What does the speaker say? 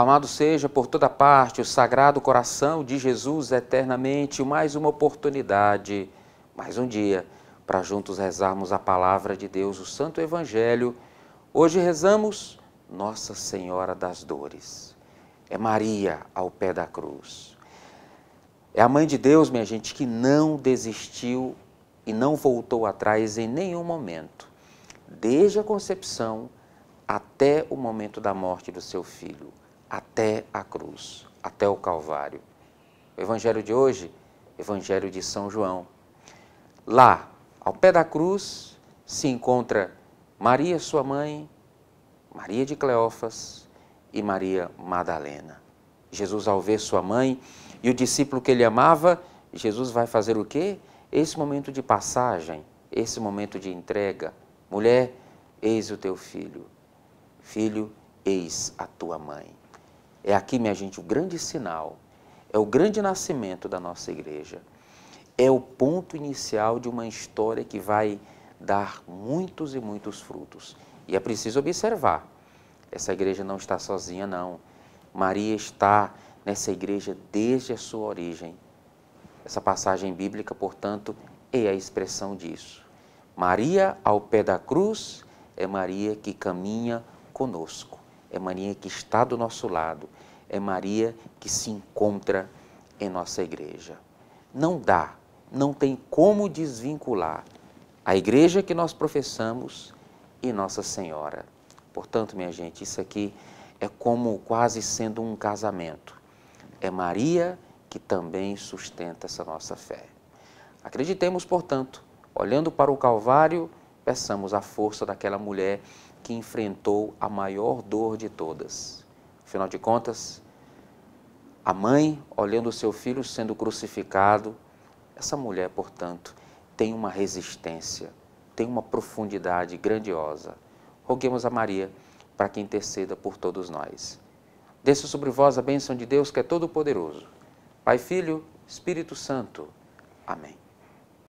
Amado seja por toda parte o Sagrado Coração de Jesus eternamente, mais uma oportunidade, mais um dia, para juntos rezarmos a palavra de Deus, o Santo Evangelho. Hoje rezamos Nossa Senhora das Dores. É Maria ao pé da cruz. É a mãe de Deus, minha gente, que não desistiu e não voltou atrás em nenhum momento, desde a concepção até o momento da morte do seu filho até a cruz, até o Calvário. O Evangelho de hoje, Evangelho de São João. Lá, ao pé da cruz, se encontra Maria, sua mãe, Maria de Cleófas e Maria Madalena. Jesus, ao ver sua mãe e o discípulo que ele amava, Jesus vai fazer o quê? Esse momento de passagem, esse momento de entrega. Mulher, eis o teu filho. Filho, eis a tua mãe. É aqui, minha gente, o grande sinal, é o grande nascimento da nossa igreja. É o ponto inicial de uma história que vai dar muitos e muitos frutos. E é preciso observar: essa igreja não está sozinha, não. Maria está nessa igreja desde a sua origem. Essa passagem bíblica, portanto, é a expressão disso. Maria ao pé da cruz é Maria que caminha conosco é Maria que está do nosso lado, é Maria que se encontra em nossa igreja. Não dá, não tem como desvincular a igreja que nós professamos e Nossa Senhora. Portanto, minha gente, isso aqui é como quase sendo um casamento. É Maria que também sustenta essa nossa fé. Acreditemos, portanto, olhando para o Calvário, peçamos a força daquela mulher que enfrentou a maior dor de todas. Afinal de contas, a mãe, olhando o seu filho sendo crucificado, essa mulher, portanto, tem uma resistência, tem uma profundidade grandiosa. Roguemos a Maria para que interceda por todos nós. Desça sobre vós a bênção de Deus, que é todo-poderoso. Pai, Filho, Espírito Santo. Amém.